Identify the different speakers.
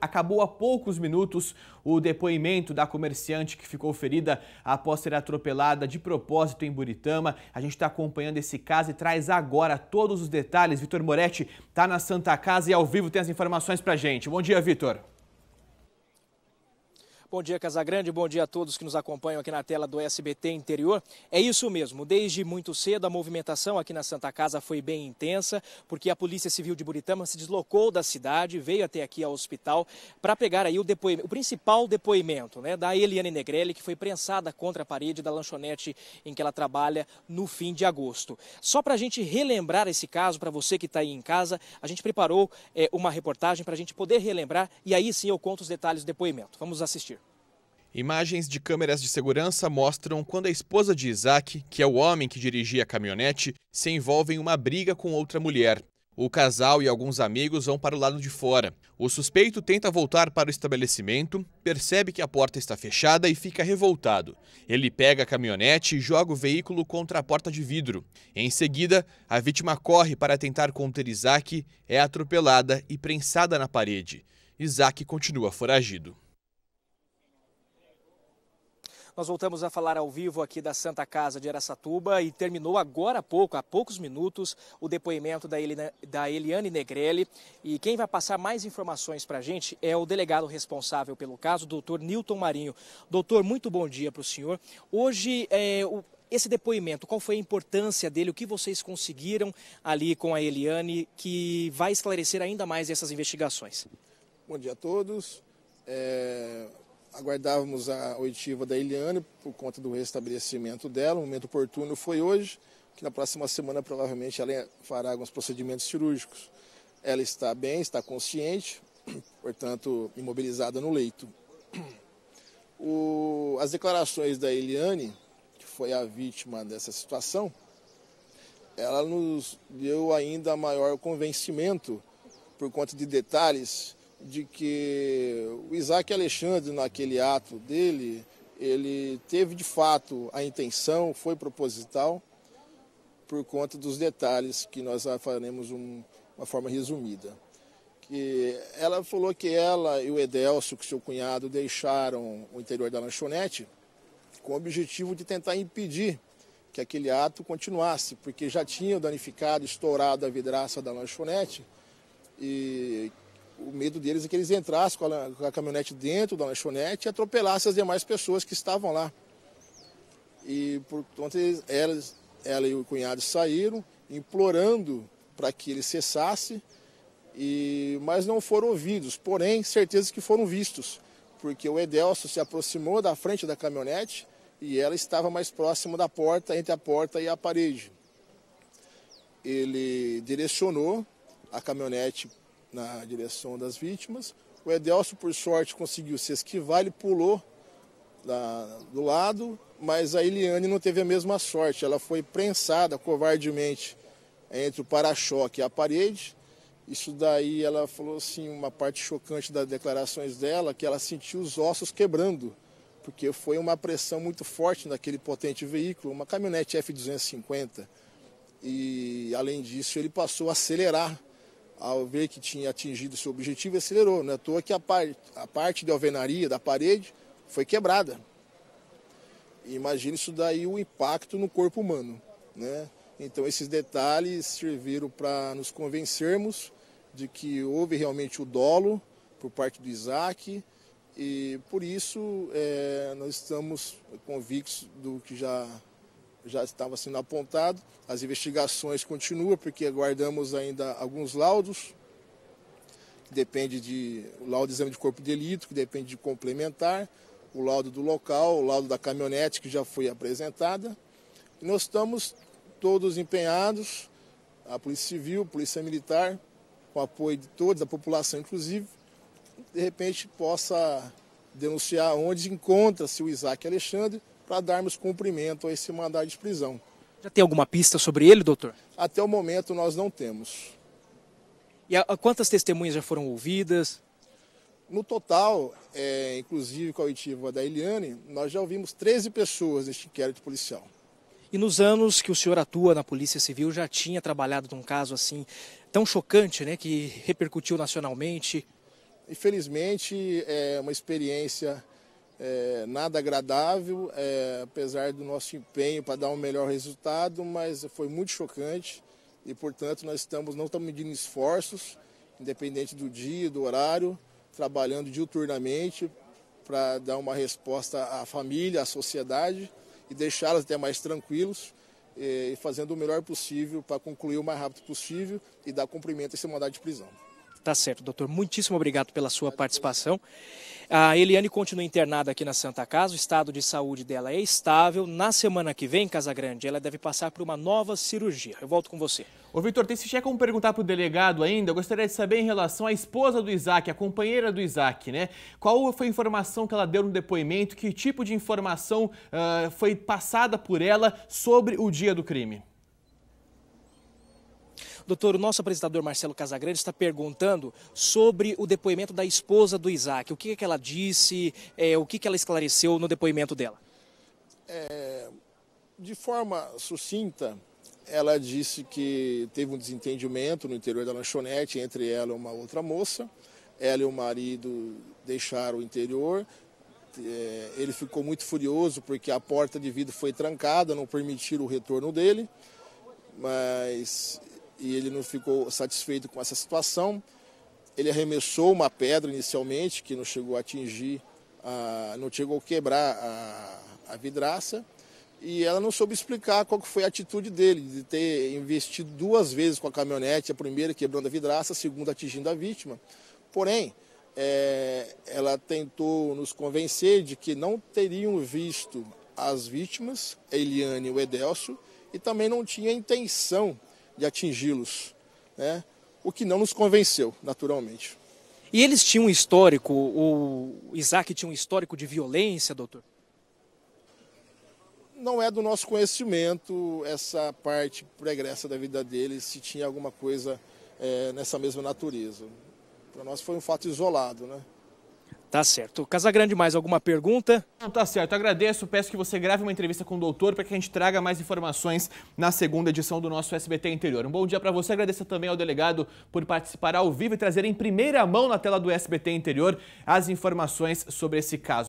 Speaker 1: Acabou há poucos minutos o depoimento da comerciante que ficou ferida após ser atropelada de propósito em Buritama. A gente está acompanhando esse caso e traz agora todos os detalhes. Vitor Moretti está na Santa Casa e ao vivo tem as informações para gente. Bom dia, Vitor.
Speaker 2: Bom dia, Casagrande. Bom dia a todos que nos acompanham aqui na tela do SBT Interior. É isso mesmo. Desde muito cedo, a movimentação aqui na Santa Casa foi bem intensa, porque a Polícia Civil de Buritama se deslocou da cidade, veio até aqui ao hospital para pegar aí o, depoimento, o principal depoimento né, da Eliane Negrelli, que foi prensada contra a parede da lanchonete em que ela trabalha no fim de agosto. Só para a gente relembrar esse caso, para você que está aí em casa, a gente preparou é, uma reportagem para a gente poder relembrar e aí sim eu conto os detalhes do depoimento. Vamos assistir.
Speaker 1: Imagens de câmeras de segurança mostram quando a esposa de Isaac, que é o homem que dirigia a caminhonete, se envolve em uma briga com outra mulher. O casal e alguns amigos vão para o lado de fora. O suspeito tenta voltar para o estabelecimento, percebe que a porta está fechada e fica revoltado. Ele pega a caminhonete e joga o veículo contra a porta de vidro. Em seguida, a vítima corre para tentar conter Isaac, é atropelada e prensada na parede. Isaac continua foragido.
Speaker 2: Nós voltamos a falar ao vivo aqui da Santa Casa de Aracatuba e terminou agora há pouco, há poucos minutos, o depoimento da, Eliane Negrelli. E quem vai passar mais informações para a gente é o delegado responsável pelo caso, o doutor Newton Marinho. Doutor, muito bom dia para o senhor. Hoje, é, o, esse depoimento, qual foi a importância dele, o que vocês conseguiram ali com a Eliane, que vai esclarecer ainda mais essas investigações?
Speaker 3: Bom dia a todos. É, aguardávamos a oitiva da Eliane por conta do restabelecimento dela. O momento oportuno foi hoje, que na próxima semana provavelmente ela fará alguns procedimentos cirúrgicos. Ela está bem, está consciente, portanto, imobilizada no leito. O, as declarações da Eliane, que foi a vítima dessa situação, ela nos deu ainda maior convencimento por conta de detalhes de que o Isaac Alexandre, naquele ato dele, ele teve de fato a intenção, foi proposital, por conta dos detalhes que nós faremos um, uma forma resumida. Que ela falou que ela e o Edelcio, que seu cunhado, deixaram o interior da lanchonete com o objetivo de tentar impedir que aquele ato continuasse, porque já tinham danificado, estourado a vidraça da lanchonete e o medo deles é que eles entrassem com a, com a caminhonete dentro da lanchonete e atropelassem as demais pessoas que estavam lá. E, por conta ela, ela e o cunhado saíram implorando para que ele cessasse, e, mas não foram ouvidos. Porém, certeza que foram vistos, porque o Edelso se aproximou da frente da caminhonete e ela estava mais próximo da porta, entre a porta e a parede. Ele direcionou a caminhonete na direção das vítimas. O Edelso, por sorte, conseguiu se esquivar, ele pulou da, do lado, mas a Eliane não teve a mesma sorte. Ela foi prensada covardemente entre o para-choque e a parede. Isso daí ela falou assim, uma parte chocante das declarações dela, que ela sentiu os ossos quebrando, porque foi uma pressão muito forte naquele potente veículo, uma caminhonete F250. E além disso, ele passou a acelerar ao ver que tinha atingido seu objetivo, acelerou. Não é à toa que a, par a parte de alvenaria da parede foi quebrada. Imagina isso daí o impacto no corpo humano. Né? Então esses detalhes serviram para nos convencermos de que houve realmente o dolo por parte do Isaac e por isso é, nós estamos convictos do que já já estava sendo apontado. As investigações continuam, porque aguardamos ainda alguns laudos, que depende de o laudo de exame de corpo de delito, que depende de complementar, o laudo do local, o laudo da caminhonete que já foi apresentada. E nós estamos todos empenhados, a Polícia Civil, a Polícia Militar, com apoio de todos, da população inclusive, de repente possa denunciar onde encontra-se o Isaac Alexandre para darmos cumprimento a esse mandado de prisão.
Speaker 2: Já tem alguma pista sobre ele, doutor?
Speaker 3: Até o momento nós não temos. E a, a quantas testemunhas já foram ouvidas? No total, é, inclusive com a oitiva da Eliane, nós já ouvimos 13 pessoas neste inquérito policial.
Speaker 2: E nos anos que o senhor atua na Polícia Civil, já tinha trabalhado num caso assim tão chocante, né, que repercutiu nacionalmente?
Speaker 3: Infelizmente, é uma experiência é, nada agradável, é, apesar do nosso empenho para dar um melhor resultado, mas foi muito chocante e, portanto, nós estamos não estamos medindo esforços, independente do dia, do horário, trabalhando diuturnamente para dar uma resposta à família, à sociedade e deixá-las até mais tranquilos é, e fazendo o melhor possível para concluir o mais rápido possível e dar cumprimento a esse mandado de prisão.
Speaker 2: Tá certo, doutor. Muitíssimo obrigado pela sua participação. A Eliane continua internada aqui na Santa Casa, o estado de saúde dela é estável.
Speaker 1: Na semana que vem, Casa Grande, ela deve passar por uma nova cirurgia. Eu volto com você. Ô, Vitor, tem se como perguntar para o delegado ainda. Eu gostaria de saber em relação à esposa do Isaac, a companheira do Isaac, né? Qual foi a informação que ela deu no depoimento? Que tipo de informação uh, foi passada por ela sobre o dia do crime?
Speaker 2: Doutor, o nosso apresentador Marcelo Casagrande está perguntando sobre o depoimento da esposa do Isaac. O que, é que ela disse, é, o que, é que ela esclareceu no depoimento dela?
Speaker 3: É, de forma sucinta, ela disse que teve um desentendimento no interior da lanchonete entre ela e uma outra moça. Ela e o marido deixaram o interior. É, ele ficou muito furioso porque a porta de vidro foi trancada, não permitiram o retorno dele. Mas e ele não ficou satisfeito com essa situação. Ele arremessou uma pedra inicialmente, que não chegou a atingir, a, não chegou a quebrar a, a vidraça. E ela não soube explicar qual foi a atitude dele, de ter investido duas vezes com a caminhonete, a primeira quebrando a vidraça, a segunda atingindo a vítima. Porém, é, ela tentou nos convencer de que não teriam visto as vítimas, Eliane e o Edelcio, e também não tinha intenção de atingi-los, né? o que não nos convenceu, naturalmente.
Speaker 2: E eles tinham um histórico, o Isaac tinha um histórico de violência, doutor?
Speaker 3: Não é do nosso conhecimento essa parte pregressa da vida deles, se tinha alguma coisa é, nessa mesma natureza. Para nós foi um fato isolado, né?
Speaker 1: Tá certo. Casagrande, mais alguma pergunta? Não, tá certo. Agradeço. Peço que você grave uma entrevista com o doutor para que a gente traga mais informações na segunda edição do nosso SBT Interior. Um bom dia para você. Agradeço também ao delegado por participar ao vivo e trazer em primeira mão na tela do SBT Interior as informações sobre esse caso.